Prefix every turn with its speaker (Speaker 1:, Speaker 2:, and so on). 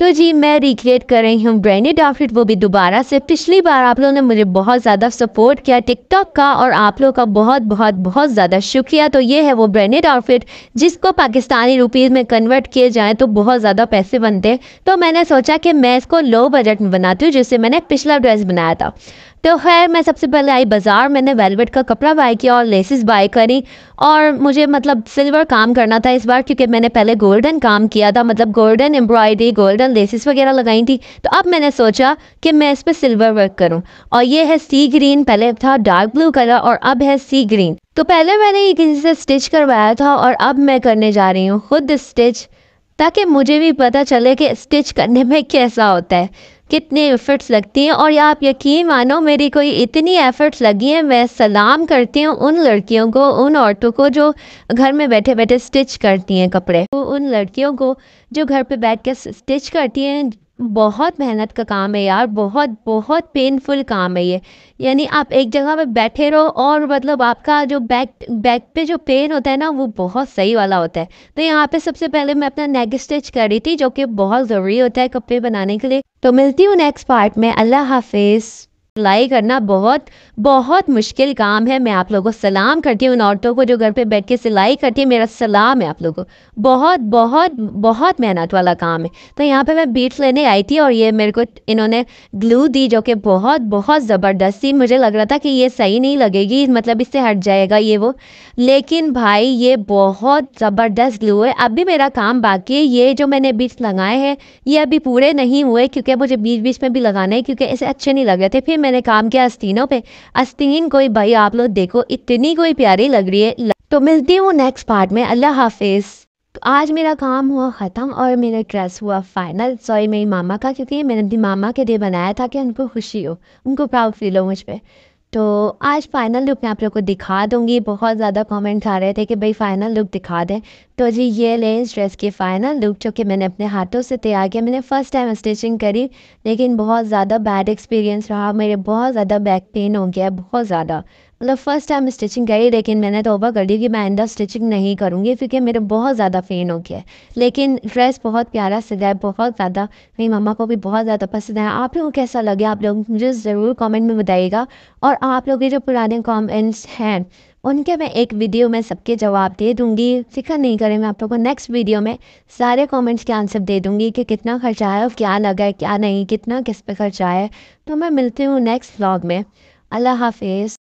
Speaker 1: तो जी मैं रिक्रिएट कर रही हूँ ब्रांडेड आउटफिट वो भी दोबारा से पिछली बार आप लोगों ने मुझे बहुत ज़्यादा सपोर्ट किया टिकटॉक का और आप लोगों का बहुत बहुत बहुत ज़्यादा शुक्रिया तो ये है वो ब्रांडेड आउटफिट जिसको पाकिस्तानी रुपीज़ में कन्वर्ट किए जाएँ तो बहुत ज़्यादा पैसे बनते तो मैंने सोचा कि मैं इसको लो बजट में बनाती हूँ जिससे मैंने पिछला ड्रेस बनाया था तो खैर मैं सबसे पहले आई बाज़ार मैंने वेलवेट का कपड़ा बाय किया और लेसिस बाय करी और मुझे मतलब सिल्वर काम करना था इस बार क्योंकि मैंने पहले गोल्डन काम किया था मतलब गोल्डन एम्ब्रॉयडरी गोल्डन लेसिस वगैरह लगाई थी तो अब मैंने सोचा कि मैं इस पर सिल्वर वर्क करूँ और ये है सी ग्रीन पहले था डार्क ब्लू कलर और अब है सी ग्रीन तो पहले मैंने ये किसी से स्टिच करवाया था और अब मैं करने जा रही हूँ खुद स्टिच ताकि मुझे भी पता चले कि स्टिच करने में कैसा होता है कितने एफ़र्ट्स लगती हैं और आप यकीन मानो मेरी कोई इतनी एफ़र्ट्स लगी हैं मैं सलाम करती हूँ उन लड़कियों को उन औरतों को जो घर में बैठे बैठे स्टिच करती हैं कपड़े तो उन लड़कियों को जो घर पे बैठ के स्टिच करती हैं बहुत मेहनत का काम है यार बहुत बहुत पेनफुल काम है ये यानी आप एक जगह पे बैठे रहो और मतलब आपका जो बैक बैक पे जो पेन होता है ना वो बहुत सही वाला होता है तो यहाँ पे सबसे पहले मैं अपना नेक स्टिच कर रही थी जो कि बहुत ज़रूरी होता है कपड़े बनाने के लिए तो मिलती हूँ नेक्स्ट पार्ट में अल्लाह हाफिज़ अप्लाई करना बहुत बहुत मुश्किल काम है मैं आप लोगों को सलाम करती हूँ उन औरतों को जो घर पे बैठ के सिलाई करती है मेरा सलाम है आप लोगों को बहुत बहुत बहुत मेहनत वाला काम है तो यहाँ पे मैं बीट्स लेने आई थी और ये मेरे को इन्होंने ग्लू दी जो कि बहुत बहुत ज़बरदस्त थी मुझे लग रहा था कि ये सही नहीं लगेगी मतलब इससे हट जाएगा ये वो लेकिन भाई ये बहुत ज़बरदस्त ग्लू है अभी मेरा काम बाकी है ये जो मैंने बीट्स लगाए हैं ये अभी पूरे नहीं हुए क्योंकि मुझे बीच बीच में भी लगाना है क्योंकि ऐसे अच्छे नहीं लग रहे थे फिर मैंने काम किया आस्तीनों पे आस्तीन कोई भाई आप लोग देखो इतनी कोई प्यारी लग रही है तो मिलती हूँ नेक्स्ट पार्ट में अल्लाह हाफिज़ तो आज मेरा काम हुआ ख़त्म और मेरा ड्रेस हुआ फाइनल सॉरी मेरी मामा का क्योंकि मैंने अपनी मामा के लिए बनाया था कि उनको खुशी हो उनको प्राउड फील हो मुझ पर तो आज फ़ाइनल लुक मैं आप लोग को दिखा दूँगी बहुत ज़्यादा कमेंट्स आ रहे थे कि भाई फ़ाइनल लुक दिखा दें तो जी ये लें इस ड्रेस की फ़ाइनल लुक जो कि मैंने अपने हाथों से तैयार किया मैंने फ़र्स्ट टाइम स्टिचिंग करी लेकिन बहुत ज़्यादा बैड एक्सपीरियंस रहा मेरे बहुत ज़्यादा बैक पेन हो गया बहुत ज़्यादा मतलब फर्स्ट टाइम स्टिचिंग गई लेकिन मैंने तोबा कर दी कि मैं आइंदा स्टिचिंग नहीं करूँगी क्योंकि मेरे बहुत ज़्यादा फेन हो गया है लेकिन ड्रेस बहुत प्यारा सजा है बहुत ज़्यादा मेरी मम्मा को भी बहुत ज़्यादा पसंद आया आप लोगों को कैसा लगे आप लोग मुझे ज़रूर कमेंट में बताइएगा और आप लोग के जो पुराने कॉमेंट्स हैं उनके मैं एक वीडियो में सबके जवाब दे दूंगी फिक्र नहीं करें मैं आप लोगों को नेक्स्ट वीडियो में सारे कमेंट्स के आंसर दे दूंगी कि कितना खर्चा आया और क्या लगा है क्या नहीं कितना किस पे खर्चा है तो मैं मिलती हूँ नेक्स्ट व्लॉग में अल्लाह हाफिज़